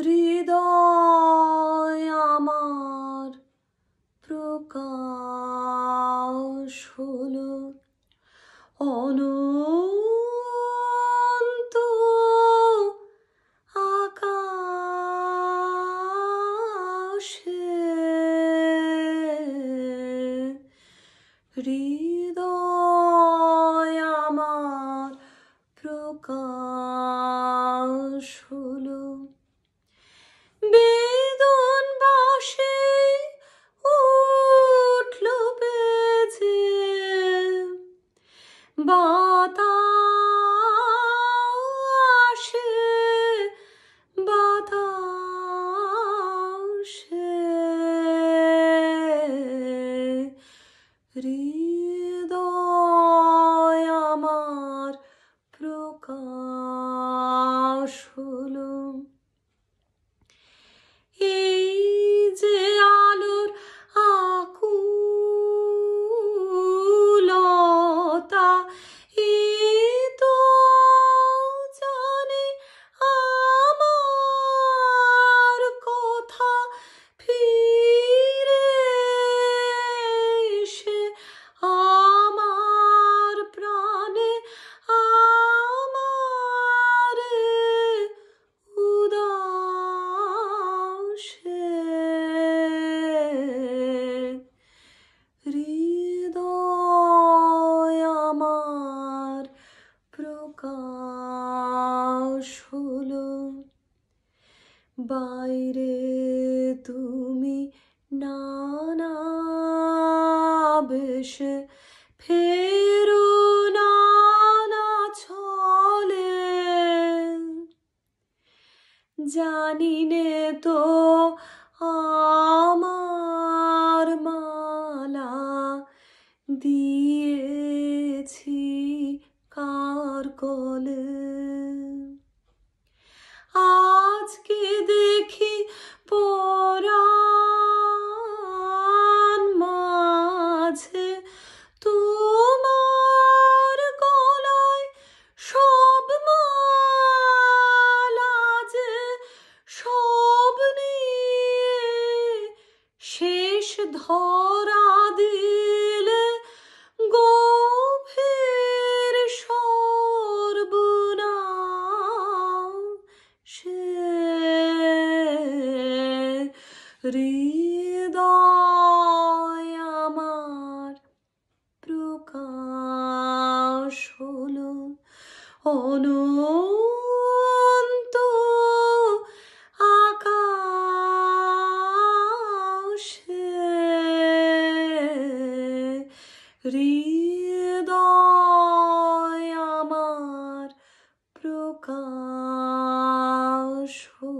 হৃদয় আমার প্রকাশ হল অনন্ত আকাশে হৃদয় বেদন বাসে উঠল বেজে বা বাইরে তুমি নানা বেশে নানা ছলে জানি নে তো আমার মালা দিয়েছি কার কলে হৃদয় আমার প্রকাশ হলো অনন্ত আকাশে হৃদয় আমার প্রকাশ হলো